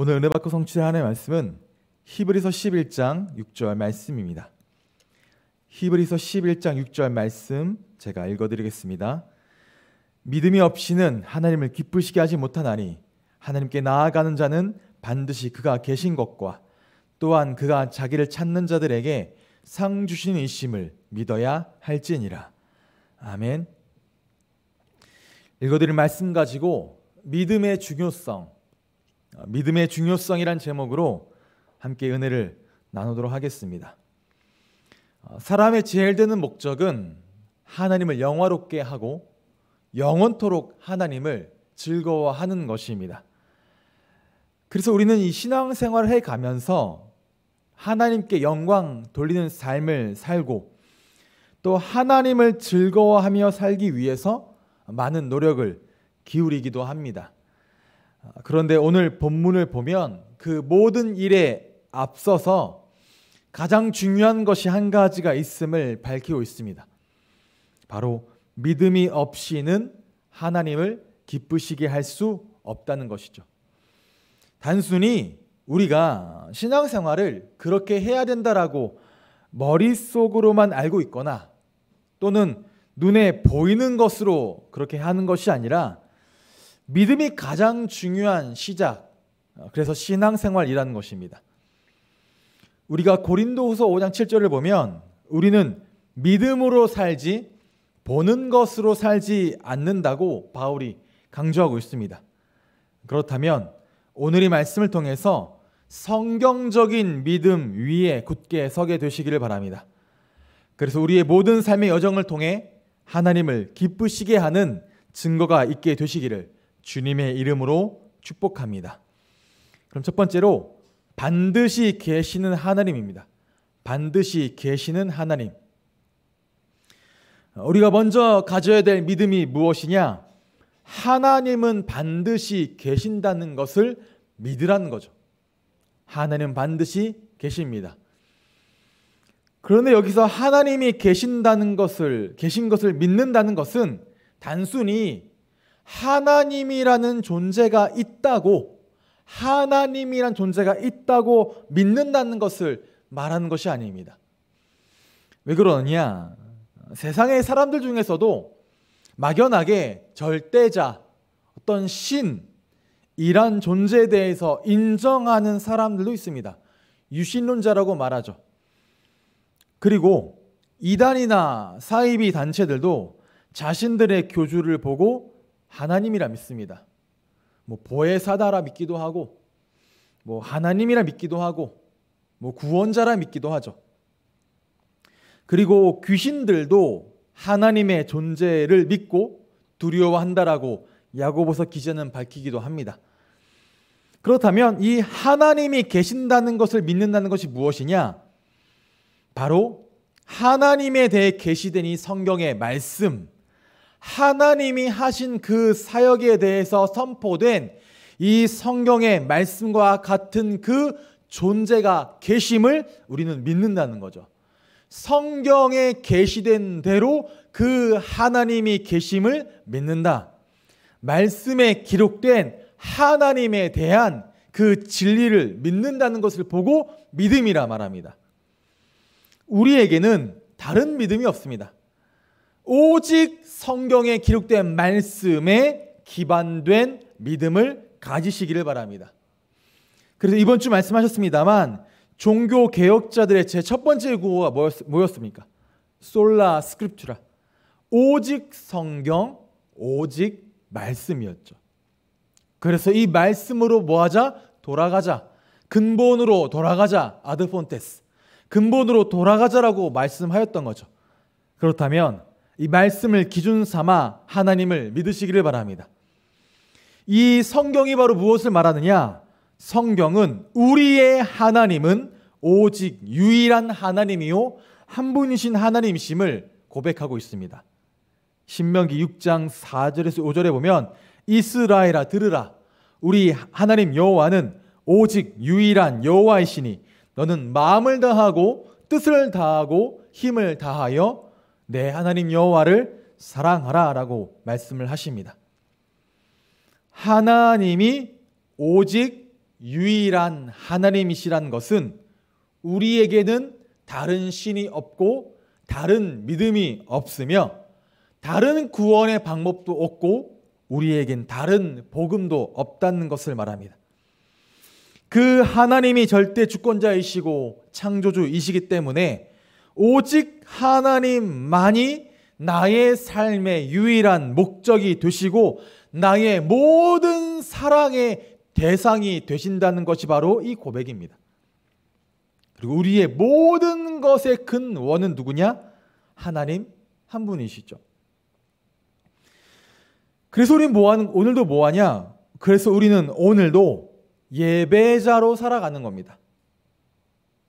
오늘 은혜 받고 성취된 하는 말씀은 히브리서 11장 6절 말씀입니다. 히브리서 11장 6절 말씀 제가 읽어드리겠습니다. 믿음이 없이는 하나님을 기쁘시게 하지 못하나니 하나님께 나아가는 자는 반드시 그가 계신 것과 또한 그가 자기를 찾는 자들에게 상 주시는 이심을 믿어야 할지니라. 아멘. 읽어드릴 말씀 가지고 믿음의 중요성, 믿음의 중요성이란 제목으로 함께 은혜를 나누도록 하겠습니다. 어, 사람의 제일 되는 목적은 하나님을 영화롭게 하고 영원토록 하나님을 즐거워하는 것입니다. 그래서 우리는 이 신앙생활을 해 가면서 하나님께 영광 돌리는 삶을 살고 또 하나님을 즐거워하며 살기 위해서 많은 노력을 기울이기도 합니다. 아, 그런데 오늘 본문을 보면 그 모든 일에 앞서서 가장 중요한 것이 한 가지가 있음을 밝히고 있습니다. 바로 믿음이 없이는 하나님을 기쁘시게 할 수 없다는 것이죠. 단순히 우리가 신앙생활을 그렇게 해야 된다라고 머릿속으로만 알고 있거나 또는 눈에 보이는 것으로 그렇게 하는 것이 아니라 믿음이 가장 중요한 시작. 어, 그래서 신앙생활이라는 것입니다. 우리가 고린도후서 5장 7절을 보면 우리는 믿음으로 살지 보는 것으로 살지 않는다고 바울이 강조하고 있습니다. 그렇다면 오늘 이 말씀을 통해서 성경적인 믿음 위에 굳게 서게 되시기를 바랍니다. 그래서 우리의 모든 삶의 여정을 통해 하나님을 기쁘시게 하는 증거가 있게 되시기를 바랍니다. 주님의 이름으로 축복합니다. 그럼 첫 번째로 반드시 계시는 하나님입니다. 반드시 계시는 하나님. 우리가 먼저 가져야 될 믿음이 무엇이냐? 하나님은 반드시 계신다는 것을 믿으라는 거죠. 하나님은 반드시 계십니다. 그런데 여기서 하나님이 계신다는 것을 계신 것을 믿는다는 것은 단순히 하나님이라는 존재가 있다고 하나님이란 존재가 있다고 믿는다는 것을 말하는 것이 아닙니다. 왜 그러느냐? 세상의 사람들 중에서도 막연하게 절대자, 어떤 신, 이란 존재에 대해서 인정하는 사람들도 있습니다. 유신론자라고 말하죠. 그리고 이단이나 사이비 단체들도 자신들의 교주를 보고 하나님이라 믿습니다. 뭐 보혜사다라 믿기도 하고 뭐 하나님이라 믿기도 하고 뭐 구원자라 믿기도 하죠. 그리고 귀신들도 하나님의 존재를 믿고 두려워한다라고 야고보서 기자는 밝히기도 합니다. 그렇다면 이 하나님이 계신다는 것을 믿는다는 것이 무엇이냐? 바로 하나님에 대해 계시된 이 성경의 말씀 하나님이 하신 그 사역에 대해서 선포된 이 성경의 말씀과 같은 그 존재가 계심을 우리는 믿는다는 거죠. 성경에 계시된 대로 그 하나님이 계심을 믿는다. 말씀에 기록된 하나님에 대한 그 진리를 믿는다는 것을 보고 믿음이라 말합니다. 우리에게는 다른 믿음이 없습니다. 오직 성경에 기록된 말씀에 기반된 믿음을 가지시기를 바랍니다. 그래서 이번 주 말씀하셨습니다만 종교 개혁자들의 제 첫 번째 구호가 뭐였, 습니까 솔라 스크립투라. 오직 성경, 오직 말씀이었죠. 그래서 이 말씀으로 뭐하자? 돌아가자. 근본으로 돌아가자. 아드폰테스. 근본으로 돌아가자라고 말씀하였던 거죠. 그렇다면 이 말씀을 기준 삼아 하나님을 믿으시기를 바랍니다. 이 성경이 바로 무엇을 말하느냐? 성경은 우리의 하나님은 오직 유일한 하나님이요 한 분이신 하나님심을 고백하고 있습니다. 신명기 6장 4절에서 5절에 보면 이스라엘아 들으라 우리 하나님 여호와는 오직 유일한 여호와이시니 너는 마음을 다하고 뜻을 다하고 힘을 다하여 내 하나님 여호와를 사랑하라라고 말씀을 하십니다. 하나님이 오직 유일한 하나님이시란 것은 우리에게는 다른 신이 없고 다른 믿음이 없으며 다른 구원의 방법도 없고 우리에겐 다른 복음도 없다는 것을 말합니다. 그 하나님이 절대 주권자이시고 창조주이시기 때문에 오직 하나님만이 나의 삶의 유일한 목적이 되시고 나의 모든 사랑의 대상이 되신다는 것이 바로 이 고백입니다. 그리고 우리의 모든 것의 근원은 누구냐? 하나님 한 분이시죠. 그래서 우리는 뭐하는, 오늘도 뭐하냐? 그래서 우리는 오늘도 예배자로 살아가는 겁니다.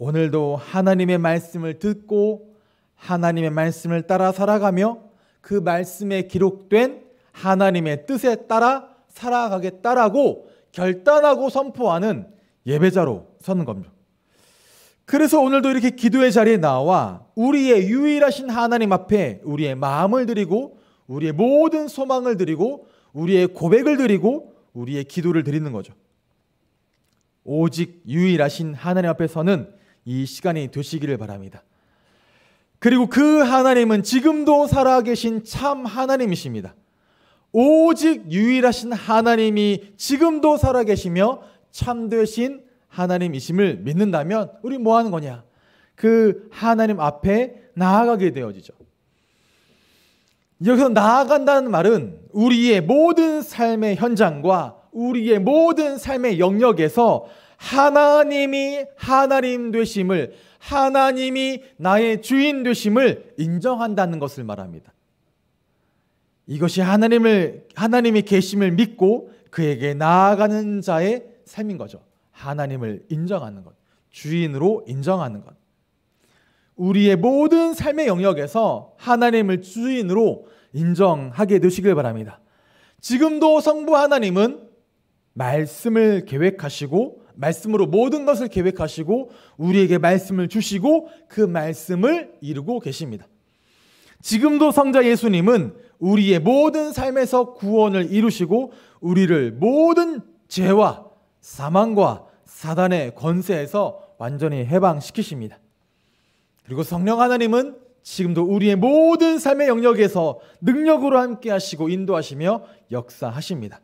오늘도 하나님의 말씀을 듣고 하나님의 말씀을 따라 살아가며 그 말씀에 기록된 하나님의 뜻에 따라 살아가겠다라고 결단하고 선포하는 예배자로 서는 겁니다. 그래서 오늘도 이렇게 기도의 자리에 나와 우리의 유일하신 하나님 앞에 우리의 마음을 드리고 우리의 모든 소망을 드리고 우리의 고백을 드리고 우리의 기도를 드리는 거죠. 오직 유일하신 하나님 앞에서는 이 시간이 되시기를 바랍니다. 그리고 그 하나님은 지금도 살아계신 참 하나님이십니다. 오직 유일하신 하나님이 지금도 살아계시며 참되신 하나님이심을 믿는다면 우리 뭐 하는 거냐? 그 하나님 앞에 나아가게 되어지죠. 여기서 나아간다는 말은 우리의 모든 삶의 현장과 우리의 모든 삶의 영역에서 하나님이 하나님 되심을 하나님이 나의 주인 되심을 인정한다는 것을 말합니다. 이것이 하나님을 하나님이 계심을 믿고 그에게 나아가는 자의 삶인 거죠. 하나님을 인정하는 것, 주인으로 인정하는 것. 우리의 모든 삶의 영역에서 하나님을 주인으로 인정하게 되시길 바랍니다. 지금도 성부 하나님은 말씀을 계획하시고 말씀으로 모든 것을 계획하시고 우리에게 말씀을 주시고 그 말씀을 이루고 계십니다. 지금도 성자 예수님은 우리의 모든 삶에서 구원을 이루시고 우리를 모든 죄와 사망과 사단의 권세에서 완전히 해방시키십니다. 그리고 성령 하나님은 지금도 우리의 모든 삶의 영역에서 능력으로 함께 하시고 인도하시며 역사하십니다.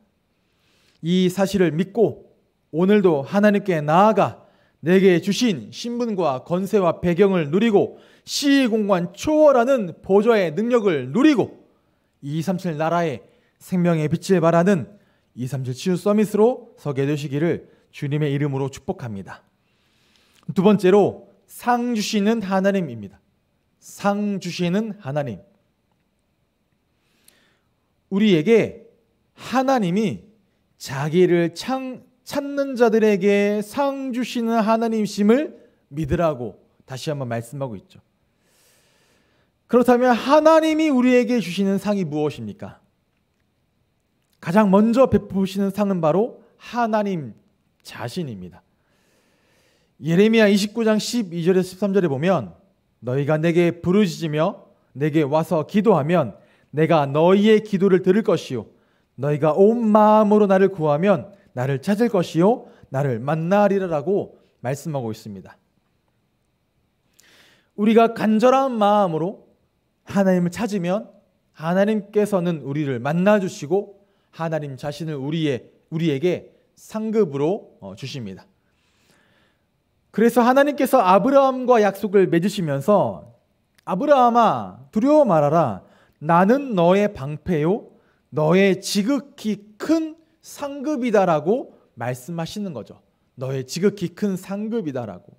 이 사실을 믿고 오늘도 하나님께 나아가 내게 주신 신분과 건세와 배경을 누리고 시공간 초월하는 보좌의 능력을 누리고 237 나라의 생명의 빛을 바라는237 치유 서밋으로 서게 되시기를 주님의 이름으로 축복합니다. 두 번째로 상 주시는 하나님입니다. 상 주시는 하나님. 우리에게 하나님이 자기를 창 찾는 자들에게 상 주시는 하나님심을 믿으라고 다시 한번 말씀하고 있죠. 그렇다면 하나님이 우리에게 주시는 상이 무엇입니까? 가장 먼저 베푸시는 상은 바로 하나님 자신입니다. 예레미야 29장 12절에서 13절에 보면 너희가 내게 부르짖으며 내게 와서 기도하면 내가 너희의 기도를 들을 것이요 너희가 온 마음으로 나를 구하면 나를 찾을 것이요 나를 만나리라라고 말씀하고 있습니다. 우리가 간절한 마음으로 하나님을 찾으면 하나님께서는 우리를 만나 주시고 하나님 자신을 우리의 우리에게 상급으로 어, 주십니다. 그래서 하나님께서 아브라함과 약속을 맺으시면서 아브라함아 두려워 말아라 나는 너의 방패요 너의 지극히 큰 상급이다라고 말씀하시는 거죠. 너의 지극히 큰 상급이다라고.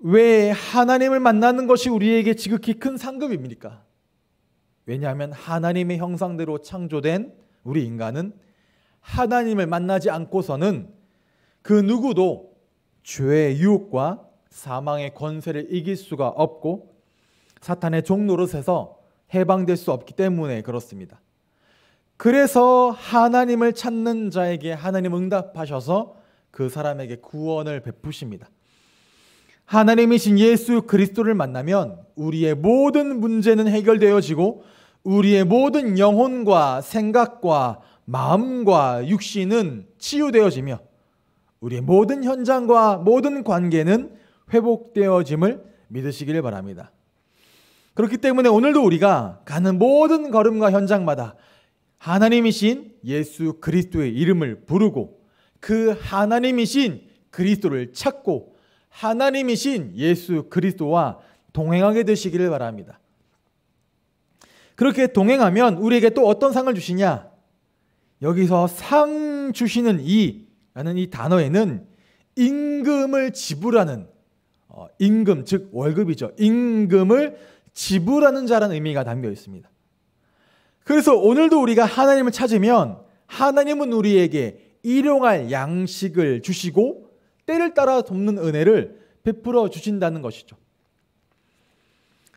왜 하나님을 만나는 것이 우리에게 지극히 큰 상급입니까? 왜냐하면 하나님의 형상대로 창조된 우리 인간은 하나님을 만나지 않고서는 그 누구도 죄의 유혹과 사망의 권세를 이길 수가 없고 사탄의 종노릇에서 해방될 수 없기 때문에 그렇습니다. 그래서 하나님을 찾는 자에게 하나님 응답하셔서 그 사람에게 구원을 베푸십니다. 하나님이신 예수 그리스도를 만나면 우리의 모든 문제는 해결되어지고 우리의 모든 영혼과 생각과 마음과 육신은 치유되어지며 우리의 모든 현장과 모든 관계는 회복되어짐을 믿으시기를 바랍니다. 그렇기 때문에 오늘도 우리가 가는 모든 걸음과 현장마다 하나님이신 예수 그리스도의 이름을 부르고 그 하나님이신 그리스도를 찾고 하나님이신 예수 그리스도와 동행하게 되시기를 바랍니다. 그렇게 동행하면 우리에게 또 어떤 상을 주시냐? 여기서 상 주시는 이라는 이 단어에는 임금을 지불하는 어, 임금 즉 월급이죠. 임금을 지불하는 자라는 의미가 담겨 있습니다. 그래서 오늘도 우리가 하나님을 찾으면 하나님은 우리에게 일용할 양식을 주시고 때를 따라 돕는 은혜를 베풀어 주신다는 것이죠.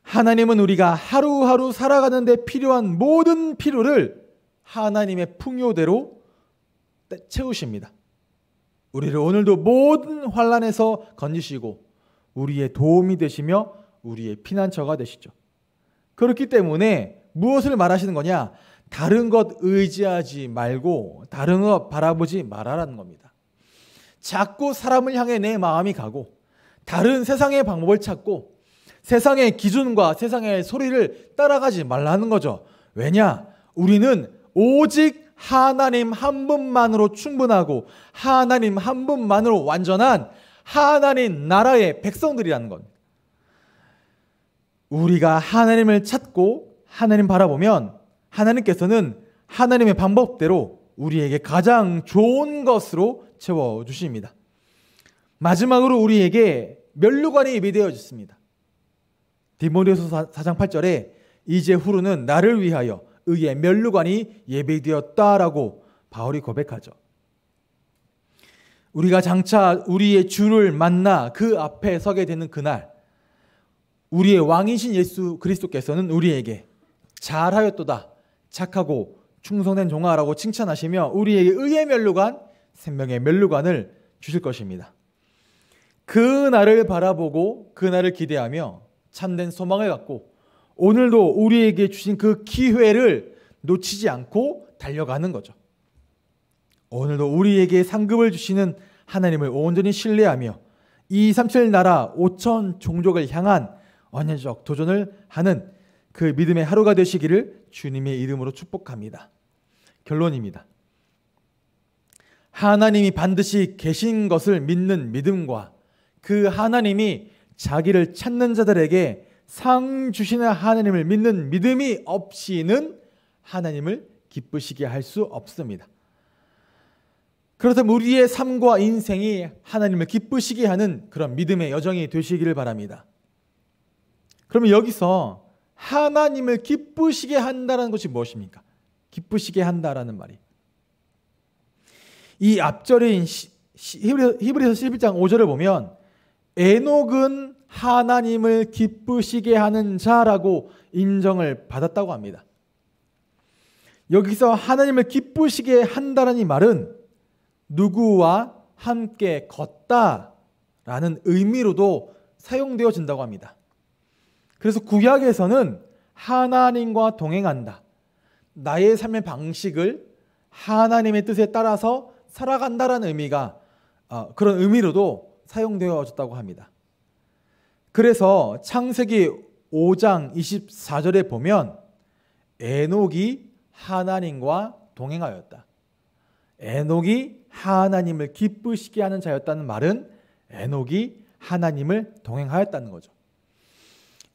하나님은 우리가 하루하루 살아가는데 필요한 모든 필요를 하나님의 풍요대로 채우십니다. 우리를 오늘도 모든 환란에서 건지시고 우리의 도움이 되시며 우리의 피난처가 되시죠. 그렇기 때문에 무엇을 말하시는 거냐? 다른 것 의지하지 말고 다른 것 바라보지 말아라는 겁니다. 자꾸 사람을 향해 내 마음이 가고 다른 세상의 방법을 찾고 세상의 기준과 세상의 소리를 따라가지 말라는 거죠. 왜냐? 우리는 오직 하나님 한 분만으로 충분하고 하나님 한 분만으로 완전한 하나님 나라의 백성들이라는 것. 우리가 하나님을 찾고 하나님 바라보면 하나님께서는 하나님의 방법대로 우리에게 가장 좋은 것으로 채워주십니다. 마지막으로 우리에게 멸류관이 예비되어졌습니다. 디모데서 4장 8절에 이제 후로는 나를 위하여 의의 멸류관이 예비되었다라고 바울이 고백하죠. 우리가 장차 우리의 주를 만나 그 앞에 서게 되는 그날 우리의 왕이신 예수 그리스도께서는 우리에게 잘하였도다 착하고 충성된 종아라고 칭찬하시며 우리에게 의의 멸루관 생명의 멸루관을 주실 것입니다. 그 날을 바라보고 그 날을 기대하며 참된 소망을 갖고 오늘도 우리에게 주신 그 기회를 놓치지 않고 달려가는 거죠. 오늘도 우리에게 상급을 주시는 하나님을 온전히 신뢰하며 이 삼칠 나라 오천 종족을 향한 언약적 도전을 하는 그 믿음의 하루가 되시기를 주님의 이름으로 축복합니다. 결론입니다. 하나님이 반드시 계신 것을 믿는 믿음과 그 하나님이 자기를 찾는 자들에게 상 주시는 하나님을 믿는 믿음이 없이는 하나님을 기쁘시게 할 수 없습니다. 그렇다면 우리의 삶과 인생이 하나님을 기쁘시게 하는 그런 믿음의 여정이 되시기를 바랍니다. 그러면 여기서 하나님을 기쁘시게 한다는 것이 무엇입니까? 기쁘시게 한다라는 말이. 이 앞절인 히브리서 11장 5절을 보면 에녹은 하나님을 기쁘시게 하는 자라고 인정을 받았다고 합니다. 여기서 하나님을 기쁘시게 한다라는 말은 누구와 함께 걷다라는 의미로도 사용되어진다고 합니다. 그래서 구약에서는 하나님과 동행한다. 나의 삶의 방식을 하나님의 뜻에 따라서 살아간다라는 의미가 어, 그런 의미로도 사용되어졌다고 합니다. 그래서 창세기 5장 24절에 보면 에녹이 하나님과 동행하였다. 에녹이 하나님을 기쁘시게 하는 자였다는 말은 에녹이 하나님을 동행하였다는 거죠.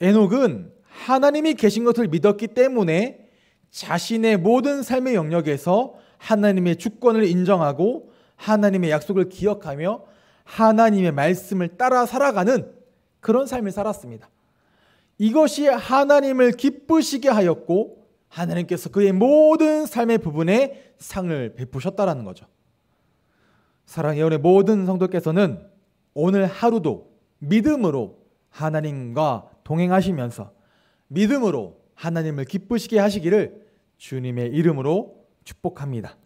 에녹은 하나님이 계신 것을 믿었기 때문에 자신의 모든 삶의 영역에서 하나님의 주권을 인정하고 하나님의 약속을 기억하며 하나님의 말씀을 따라 살아가는 그런 삶을 살았습니다. 이것이 하나님을 기쁘시게 하였고 하나님께서 그의 모든 삶의 부분에 상을 베푸셨다라는 거죠. 사랑의 연의 모든 성도께서는 오늘 하루도 믿음으로 하나님과 동행하시면서 믿음으로 하나님을 기쁘시게 하시기를 주님의 이름으로 축복합니다.